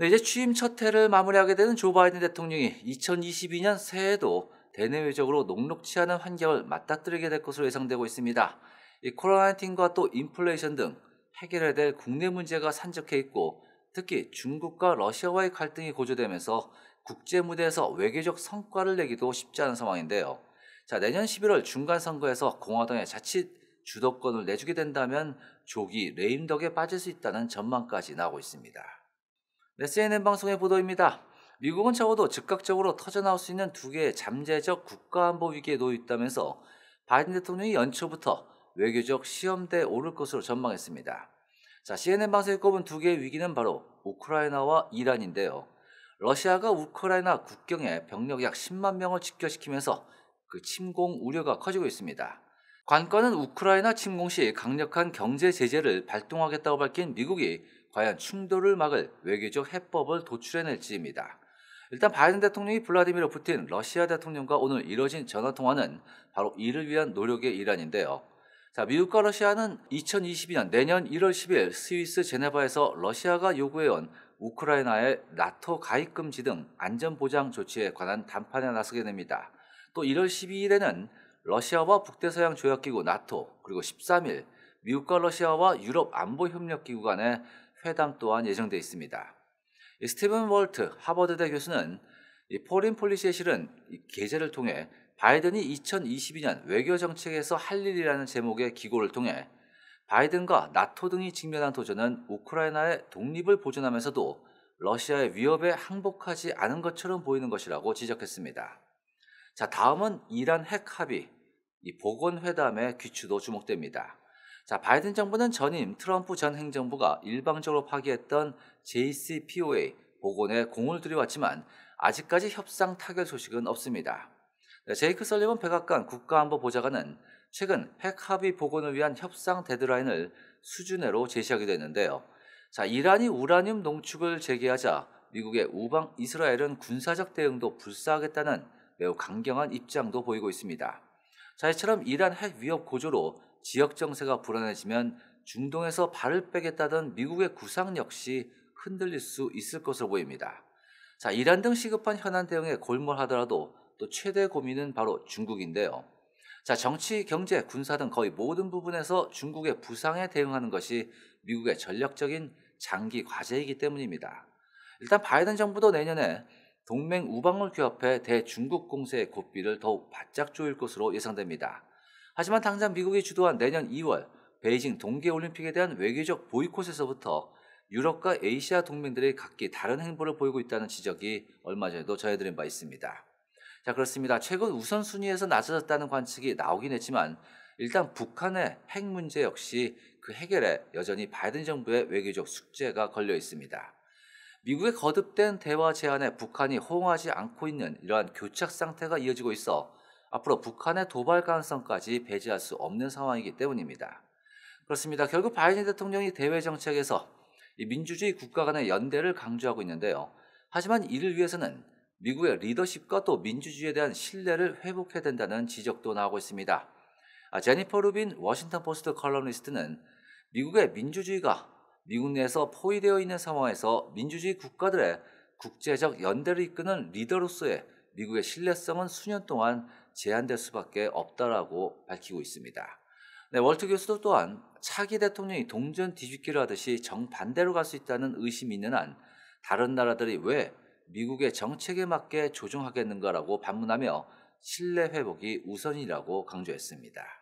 네, 이제 취임 첫 해를 마무리하게 되는 조 바이든 대통령이 2022년 새해에도 대내외적으로 녹록치 않은 환경을 맞닥뜨리게 될 것으로 예상되고 있습니다. 이 코로나19과 또 인플레이션 등 해결해야 될 국내 문제가 산적해 있고 특히 중국과 러시아와의 갈등이 고조되면서 국제 무대에서 외교적 성과를 내기도 쉽지 않은 상황인데요. 자, 내년 11월 중간 선거에서 공화당에 자칫 주도권을 내주게 된다면 조기 레임덕에 빠질 수 있다는 전망까지 나오고 있습니다. 네, CNN 방송의 보도입니다. 미국은 적어도 즉각적으로 터져나올 수 있는 두 개의 잠재적 국가안보 위기에 놓여 있다면서 바이든 대통령이 연초부터 외교적 시험대에 오를 것으로 전망했습니다. 자, CNN 방송에 꼽은 두 개의 위기는 바로 우크라이나와 이란인데요. 러시아가 우크라이나 국경에 병력 약 10만 명을 집결시키면서 그 침공 우려가 커지고 있습니다. 관건은 우크라이나 침공 시 강력한 경제 제재를 발동하겠다고 밝힌 미국이 과연 충돌을 막을 외교적 해법을 도출해낼지입니다. 일단 바이든 대통령이 블라디미르 푸틴 러시아 대통령과 오늘 이뤄진 전화 통화는 바로 이를 위한 노력의 일환인데요. 자, 미국과 러시아는 2022년 내년 1월 10일 스위스 제네바에서 러시아가 요구해온 우크라이나의 나토 가입 금지 등 안전 보장 조치에 관한 담판에 나서게 됩니다. 또 1월 12일에는 러시아와 북대서양 조약기구 나토 그리고 13일 미국과 러시아와 유럽 안보 협력 기구 간의 회담 또한 예정되어 있습니다. 스티븐 월트 하버드대 교수는 포린 폴리시의 실은 게재를 통해 바이든이 2022년 외교 정책에서 할 일이라는 제목의 기고를 통해 바이든과 나토 등이 직면한 도전은 우크라이나의 독립을 보존하면서도 러시아의 위협에 항복하지 않은 것처럼 보이는 것이라고 지적했습니다. 자, 다음은 이란 핵 합의, 이 보건회담의 귀추도 주목됩니다. 자, 바이든 정부는 전임 트럼프 전 행정부가 일방적으로 파기했던 JCPOA 복원에 공을 들여왔지만 아직까지 협상 타결 소식은 없습니다. 네, 제이크 설리번 백악관 국가안보보좌관은 최근 핵 합의 복원을 위한 협상 데드라인을 수준으로 제시하기도 했는데요. 자, 이란이 우라늄 농축을 재개하자 미국의 우방 이스라엘은 군사적 대응도 불사하겠다는 매우 강경한 입장도 보이고 있습니다. 자, 이처럼 이란 핵 위협 고조로 지역 정세가 불안해지면 중동에서 발을 빼겠다던 미국의 구상 역시 흔들릴 수 있을 것으로 보입니다. 자, 이란 등 시급한 현안 대응에 골몰하더라도 또 최대 고민은 바로 중국인데요. 자, 정치, 경제, 군사 등 거의 모든 부분에서 중국의 부상에 대응하는 것이 미국의 전략적인 장기 과제이기 때문입니다. 일단 바이든 정부도 내년에 동맹 우방을 규합해 대중국 공세의 고삐를 더욱 바짝 조일 것으로 예상됩니다. 하지만 당장 미국이 주도한 내년 2월 베이징 동계올림픽에 대한 외교적 보이콧에서부터 유럽과 에이시아 동맹들이 각기 다른 행보를 보이고 있다는 지적이 얼마 전에도 전해드린 바 있습니다. 자, 그렇습니다. 최근 우선순위에서 낮아졌다는 관측이 나오긴 했지만 일단 북한의 핵 문제 역시 그 해결에 여전히 바이든 정부의 외교적 숙제가 걸려 있습니다. 미국의 거듭된 대화 제안에 북한이 호응하지 않고 있는 이러한 교착 상태가 이어지고 있어 앞으로 북한의 도발 가능성까지 배제할 수 없는 상황이기 때문입니다. 그렇습니다. 결국 바이든 대통령이 대외 정책에서 민주주의 국가 간의 연대를 강조하고 있는데요. 하지만 이를 위해서는 미국의 리더십과 또 민주주의에 대한 신뢰를 회복해야 된다는 지적도 나오고 있습니다. 아, 제니퍼 루빈 워싱턴 포스트 컬러리스트는 미국의 민주주의가 미국 내에서 포위되어 있는 상황에서 민주주의 국가들의 국제적 연대를 이끄는 리더로서의 미국의 신뢰성은 수년 동안 제한될 수밖에 없다라고 밝히고 있습니다. 네, 월트 교수도 또한 차기 대통령이 동전 뒤집기를 하듯이 정반대로 갈 수 있다는 의심이 있는 한 다른 나라들이 왜 미국의 정책에 맞게 조정하겠는가라고 반문하며 신뢰 회복이 우선이라고 강조했습니다.